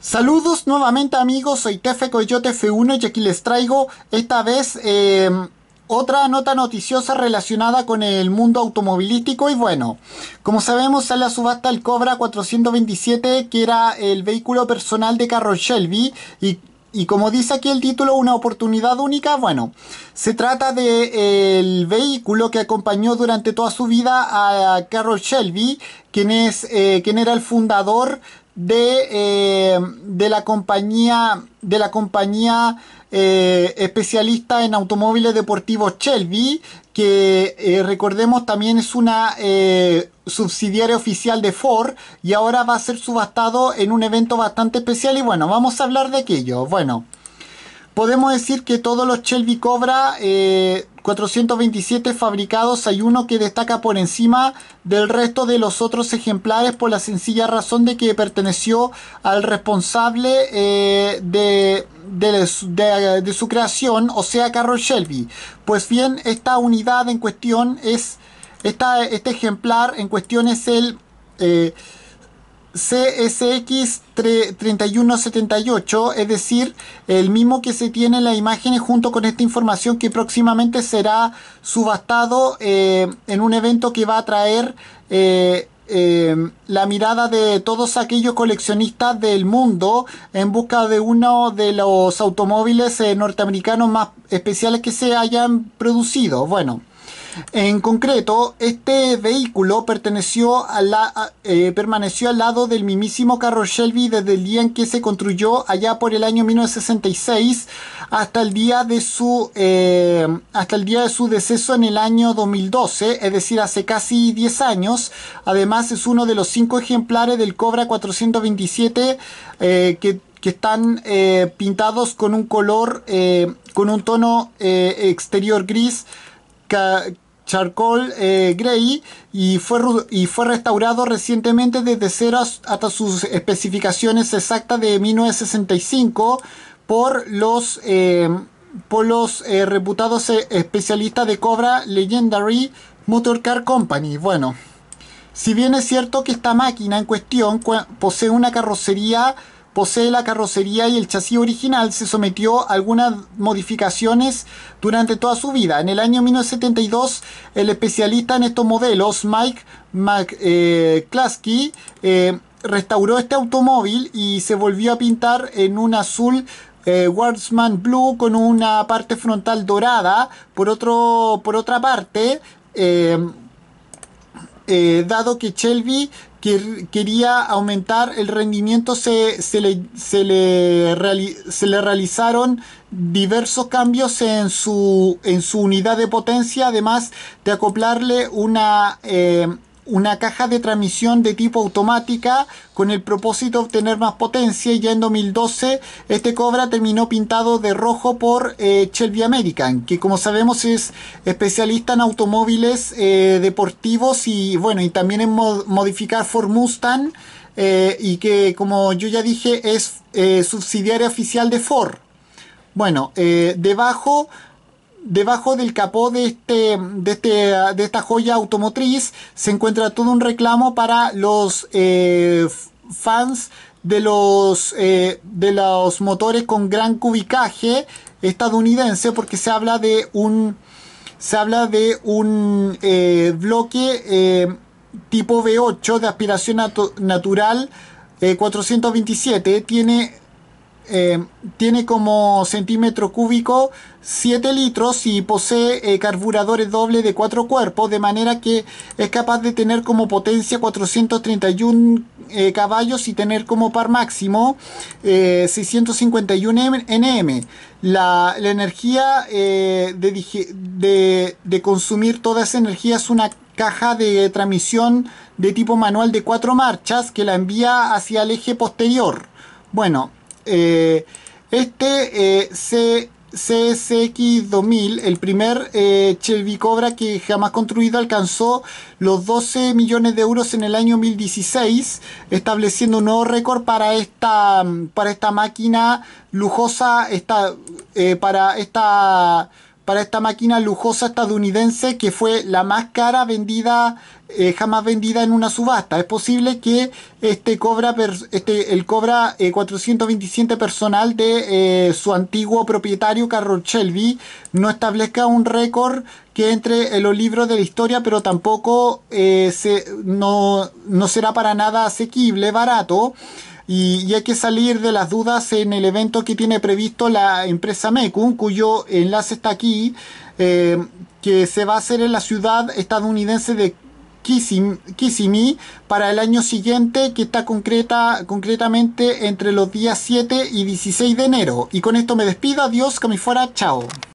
Saludos nuevamente amigos, soy Tefe Coyote F1 y aquí les traigo esta vez em, otra nota noticiosa relacionada con el mundo automovilístico y bueno, como sabemos sale a subasta el Cobra 427 que era el vehículo personal de Carroll Shelby y como dice aquí el título, una oportunidad única, bueno, se trata del de, vehículo que acompañó durante toda su vida a Carroll Shelby, quien, es, eh, quien era el fundador de, eh, de la compañía, de la compañía eh, especialista en automóviles deportivos Shelby, que eh, recordemos también es una subsidiaria oficial de Ford y ahora va a ser subastado en un evento bastante especial y bueno, vamos a hablar de aquello. Bueno podemos decir que todos los Shelby Cobra 427 eh, fabricados hay uno que destaca por encima del resto de los otros ejemplares por la sencilla razón de que perteneció al responsable eh, de, su creación, o sea Carroll Shelby. Pues bien, esta unidad en cuestión es, este ejemplar en cuestión es el... Eh, CSX3178, es decir, el mismo que se tiene en las imágenes junto con esta información que próximamente será subastado eh, en un evento que va a traer eh, eh, la mirada de todos aquellos coleccionistas del mundo en busca de uno de los automóviles norteamericanos más especiales que se hayan producido. Bueno. En concreto, este vehículo perteneció a la, eh, permaneció al lado del mismísimo carro Shelby desde el día en que se construyó allá por el año 1966 hasta el día de su, eh, hasta el día de su deceso en el año 2012, es decir, hace casi 10 años. Además, es uno de los cinco ejemplares del Cobra 427 eh, que están pintados con un color, con un tono exterior gris Charcoal Gray eh, Grey y fue, y fue restaurado recientemente desde cero hasta sus especificaciones exactas de 1965 por los, em, los eh, reputados eh, especialistas de Cobra Legendary Motor Car Company. Bueno, si bien es cierto que esta máquina en cuestión posee una carrocería posee la carrocería y el chasis original, se sometió a algunas modificaciones durante toda su vida. En el año 1972, el especialista en estos modelos, Mike McClaskey, eh, eh, restauró este automóvil y se volvió a pintar en un azul Wordsman eh, Blue con una parte frontal dorada. Por, otro, por otra parte, eh, dado que Shelby quería aumentar el rendimiento, se, se, le, se, le se, le, realizaron diversos cambios en su, en su unidad de potencia, además de acoplarle una eh, una caja de transmisión de tipo automática con el propósito de obtener más potencia y ya en 2012 este Cobra terminó pintado de rojo por eh, Shelby American que como sabemos es especialista en automóviles eh, deportivos y bueno y también en modificar Ford Mustang eh, y que como yo ya dije es subsidiaria oficial de Ford bueno debajo debajo del capó de, este, de, este, de esta joya automotriz se encuentra todo un reclamo para los eh, fans de los, eh, de los motores con gran cubicaje estadounidense porque se habla de un, se habla de un eh, bloque tipo V8 de aspiración natural 427. Tiene eh, tiene como centímetro cúbico 7 litros y posee eh, carburadores dobles de 4 cuerpos, de manera que es capaz de tener como potencia 431 eh, caballos y tener como par máximo 651 em, Nm. La, energía de, de consumir toda esa energía es una caja de transmisión de tipo manual de 4 marchas que la envía hacia el eje posterior. Bueno, eh, este eh, CSX2000, el primer eh, Cobra que jamás construido, alcanzó los 12 millones de euros en el año 2016, estableciendo un nuevo récord para esta, para esta máquina lujosa, esta, eh, para esta para esta máquina lujosa estadounidense que fue la más cara vendida, eh, jamás vendida en una subasta. Es posible que este Cobra, este, el Cobra 427 eh, personal de eh, su antiguo propietario Carroll Shelby no establezca un récord que entre en los libros de la historia, pero tampoco se, no, no será para nada asequible, barato. Y, hay que salir de las dudas en el evento que tiene previsto la empresa Mekun, cuyo enlace está aquí, eh, que se va a hacer en la ciudad estadounidense de Kissimmee para el año siguiente, que está concreta, concretamente entre los días 7 y 16 de enero. Y con esto me despido, adiós, que me fuera, chao.